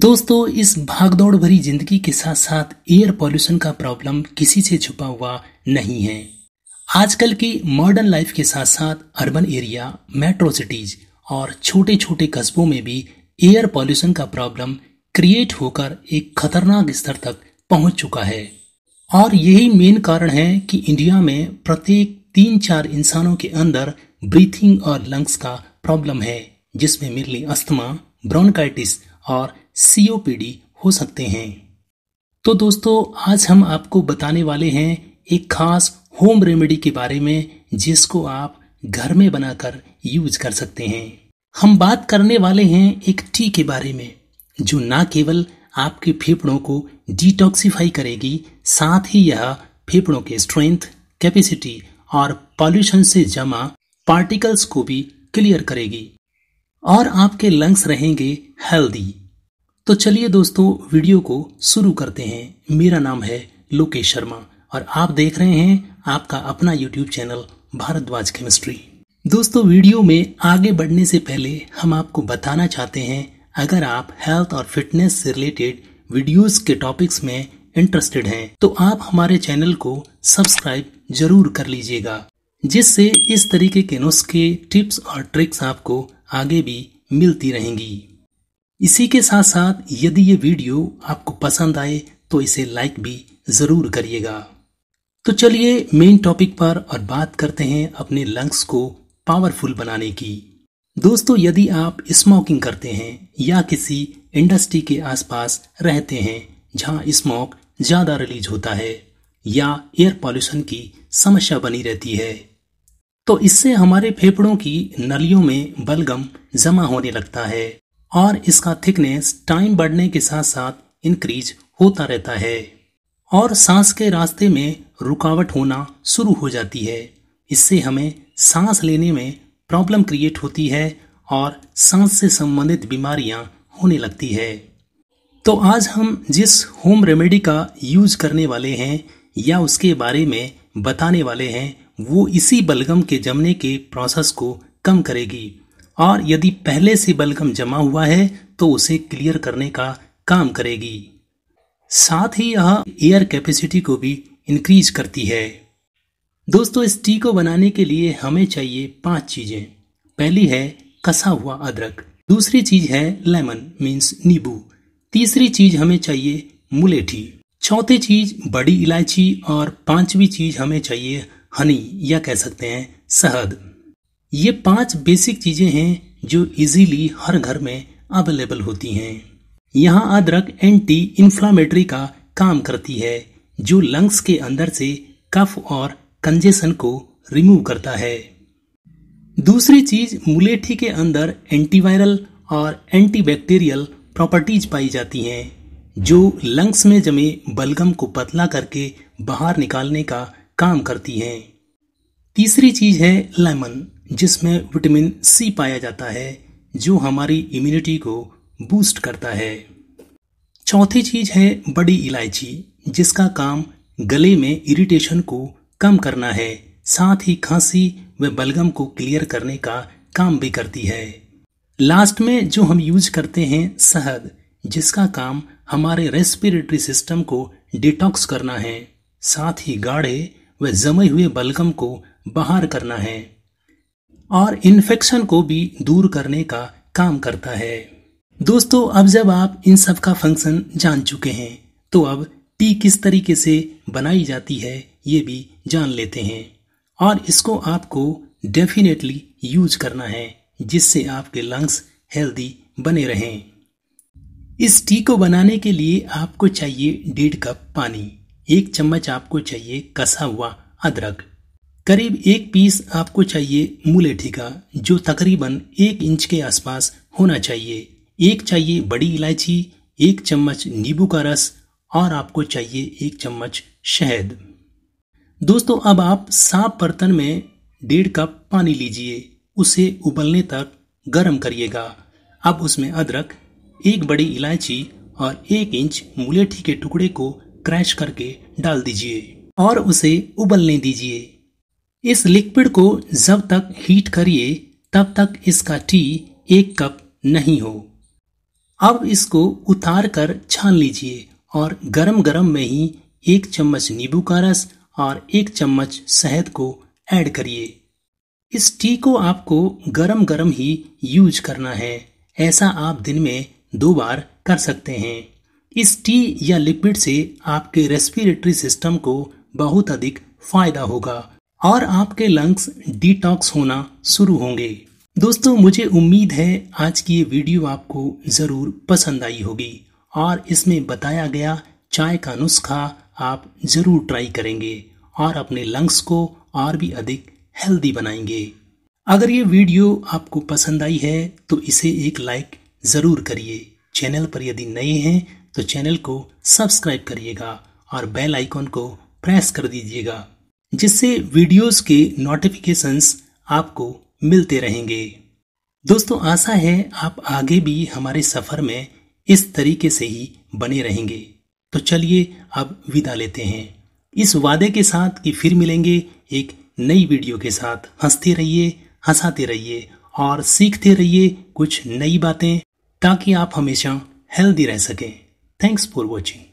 दोस्तों इस भागदौड़ भरी जिंदगी के साथ साथ एयर पॉल्यूशन का प्रॉब्लम किसी से छुपा हुआ नहीं है आजकल की मॉडर्न लाइफ के साथ साथ अर्बन एरिया मेट्रो सिटीज और छोटे छोटे कस्बों में भी एयर पॉल्यूशन का प्रॉब्लम क्रिएट होकर एक खतरनाक स्तर तक पहुंच चुका है और यही मेन कारण है कि इंडिया में प्रत्येक तीन चार इंसानों के अंदर ब्रीथिंग और लंग्स का प्रॉब्लम है जिसमें मिलनी अस्थमा ब्रोनकाइटिस और सीओपीडी हो सकते हैं तो दोस्तों आज हम आपको बताने वाले हैं एक खास होम रेमेडी के बारे में जिसको आप घर में बनाकर यूज कर सकते हैं हम बात करने वाले हैं एक टी के बारे में जो ना केवल आपके फेफड़ों को डिटॉक्सीफाई करेगी साथ ही यह फेफड़ों के स्ट्रेंथ कैपेसिटी और पॉल्यूशन से जमा पार्टिकल्स को भी क्लियर करेगी और आपके लंग्स रहेंगे हेल्दी तो चलिए दोस्तों वीडियो को शुरू करते हैं मेरा नाम है लोकेश शर्मा और आप देख रहे हैं आपका अपना यूट्यूब चैनल भारद्वाज केमिस्ट्री दोस्तों वीडियो में आगे बढ़ने से पहले हम आपको बताना चाहते हैं अगर आप हेल्थ और फिटनेस से रिलेटेड वीडियोस के टॉपिक्स में इंटरेस्टेड हैं तो आप हमारे चैनल को सब्सक्राइब जरूर कर लीजिएगा जिससे इस तरीके के नुस्खे टिप्स और ट्रिक्स आपको आगे भी मिलती रहेंगी इसी के साथ साथ यदि ये वीडियो आपको पसंद आए तो इसे लाइक भी जरूर करिएगा तो चलिए मेन टॉपिक पर और बात करते हैं अपने लंग्स को पावरफुल बनाने की दोस्तों यदि आप स्मोकिंग करते हैं या किसी इंडस्ट्री के आसपास रहते हैं जहां स्मोक ज़्यादा रिलीज होता है या एयर पॉल्यूशन की समस्या बनी रहती है तो इससे हमारे फेफड़ों की नलियों में बलगम जमा होने लगता है और इसका थिकनेस टाइम बढ़ने के साथ साथ इंक्रीज होता रहता है और सांस के रास्ते में रुकावट होना शुरू हो जाती है इससे हमें सांस लेने में प्रॉब्लम क्रिएट होती है और सांस से संबंधित बीमारियां होने लगती है तो आज हम जिस होम रेमेडी का यूज करने वाले हैं या उसके बारे में बताने वाले हैं वो इसी बलगम के जमने के प्रोसेस को कम करेगी और यदि पहले से बलगम जमा हुआ है तो उसे क्लियर करने का काम करेगी साथ ही यह एयर कैपेसिटी को भी इंक्रीज करती है दोस्तों इस टी को बनाने के लिए हमें चाहिए पांच चीजें पहली है कसा हुआ अदरक दूसरी चीज है लेमन मीन्स नींबू तीसरी चीज हमें चाहिए मुलेठी चौथी चीज बड़ी इलायची और पांचवी चीज हमें चाहिए हनी या कह सकते हैं शहद ये पांच बेसिक चीजें हैं जो इजीली हर घर में अवेलेबल होती हैं यहाँ अदरक एंटी इन्फ्लामेटरी का काम करती है जो लंग्स के अंदर से कफ और कंजेशन को रिमूव करता है दूसरी चीज मुलेठी के अंदर एंटीवायरल और एंटीबैक्टीरियल प्रॉपर्टीज पाई जाती हैं जो लंग्स में जमे बलगम को पतला करके बाहर निकालने का काम करती हैं तीसरी चीज है लेमन जिसमें विटामिन सी पाया जाता है जो हमारी इम्यूनिटी को बूस्ट करता है चौथी चीज है बड़ी इलायची जिसका काम गले में इरिटेशन को कम करना है साथ ही खांसी व बलगम को क्लियर करने का काम भी करती है लास्ट में जो हम यूज करते हैं शहद जिसका काम हमारे रेस्पिरेटरी सिस्टम को डिटॉक्स करना है साथ ही गाढ़े व जमे हुए बलगम को बाहर करना है और इन्फेक्शन को भी दूर करने का काम करता है दोस्तों अब जब आप इन सब का फंक्शन जान चुके हैं तो अब टी किस तरीके से बनाई जाती है ये भी जान लेते हैं और इसको आपको डेफिनेटली यूज करना है जिससे आपके लंग्स हेल्दी बने रहें इस टी को बनाने के लिए आपको चाहिए डेढ़ कप पानी एक चम्मच आपको चाहिए कसा हुआ अदरक करीब एक पीस आपको चाहिए मुलेठी का जो तकरीबन एक इंच के आसपास होना चाहिए एक चाहिए बड़ी इलायची एक चम्मच नींबू का रस और आपको चाहिए एक चम्मच शहद दोस्तों अब आप साफ बर्तन में डेढ़ कप पानी लीजिए उसे उबलने तक गर्म करिएगा अब उसमें अदरक एक बड़ी इलायची और एक इंच मुलेठी के टुकड़े को क्रैश करके डाल दीजिए और उसे उबलने दीजिए इस लिक्विड को जब तक हीट करिए तब तक इसका टी एक कप नहीं हो अब इसको उतार कर छान लीजिए और गरम गरम में ही एक चम्मच नींबू का रस और एक चम्मच शहद को ऐड करिए इस टी को आपको गरम गरम ही यूज करना है ऐसा आप दिन में दो बार कर सकते हैं इस टी या लिक्विड से आपके रेस्पिरेटरी सिस्टम को बहुत अधिक फायदा होगा और आपके लंग्स डिटॉक्स होना शुरू होंगे दोस्तों मुझे उम्मीद है आज की ये वीडियो आपको ज़रूर पसंद आई होगी और इसमें बताया गया चाय का नुस्खा आप ज़रूर ट्राई करेंगे और अपने लंग्स को और भी अधिक हेल्दी बनाएंगे अगर ये वीडियो आपको पसंद आई है तो इसे एक लाइक ज़रूर करिए चैनल पर यदि नए हैं तो चैनल को सब्सक्राइब करिएगा और बेल आइकॉन को प्रेस कर दीजिएगा जिससे वीडियोस के नोटिफिकेशंस आपको मिलते रहेंगे दोस्तों आशा है आप आगे भी हमारे सफर में इस तरीके से ही बने रहेंगे तो चलिए अब विदा लेते हैं इस वादे के साथ कि फिर मिलेंगे एक नई वीडियो के साथ हंसते रहिए हंसाते रहिए और सीखते रहिए कुछ नई बातें ताकि आप हमेशा हेल्दी रह सकें थैंक्स फॉर वॉचिंग